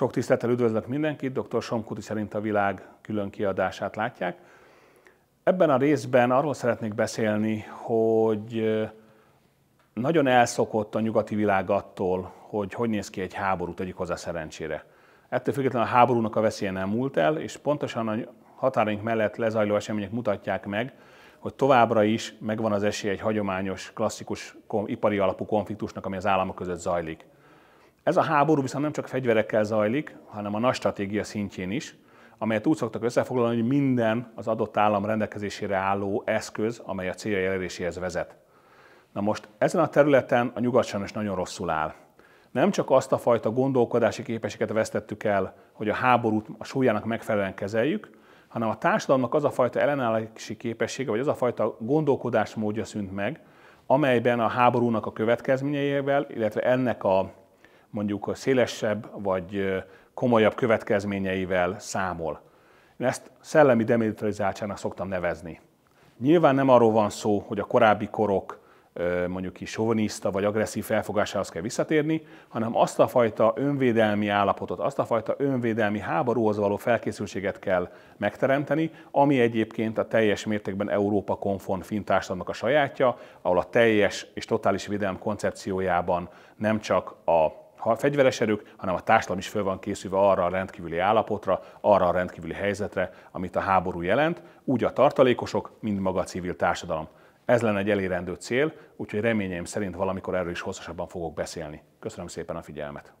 Sok tisztelettel üdvözlök mindenkit, dr. Somkuti szerint a világ külön kiadását látják. Ebben a részben arról szeretnék beszélni, hogy nagyon elszokott a nyugati világ attól, hogy hogy néz ki egy háború, tegyük hozzá szerencsére. Ettől függetlenül a háborúnak a veszélye nem múlt el, és pontosan a határaink mellett lezajló események mutatják meg, hogy továbbra is megvan az esély egy hagyományos, klasszikus, ipari alapú konfliktusnak, ami az államok között zajlik. Ez a háború viszont nem csak fegyverekkel zajlik, hanem a nagy stratégia szintjén is, amelyet úgy szoktak összefoglalni, hogy minden az adott állam rendelkezésére álló eszköz, amely a célja eléréséhez vezet. Na most ezen a területen a nyugat sajnos nagyon rosszul áll. Nem csak azt a fajta gondolkodási képességet vesztettük el, hogy a háborút a súlyának megfelelően kezeljük, hanem a társadalomnak az a fajta ellenállási képessége, vagy az a fajta gondolkodásmódja szűnt meg, amelyben a háborúnak a következményeivel, illetve ennek a mondjuk a szélesebb vagy komolyabb következményeivel számol. Én ezt szellemi demilitarizáltságnak szoktam nevezni. Nyilván nem arról van szó, hogy a korábbi korok mondjuk is soviniszta vagy agresszív felfogásához kell visszatérni, hanem azt a fajta önvédelmi állapotot, azt a fajta önvédelmi háborúhoz való felkészültséget kell megteremteni, ami egyébként a teljes mértékben Európa konform fintársadnak a sajátja, ahol a teljes és totális védelem koncepciójában nem csak a a fegyveres erők, hanem a társadalom is föl van készülve arra a rendkívüli állapotra, arra a rendkívüli helyzetre, amit a háború jelent, úgy a tartalékosok, mind maga a civil társadalom. Ez lenne egy elérendő cél, úgyhogy reményeim szerint valamikor erről is hosszasabban fogok beszélni. Köszönöm szépen a figyelmet!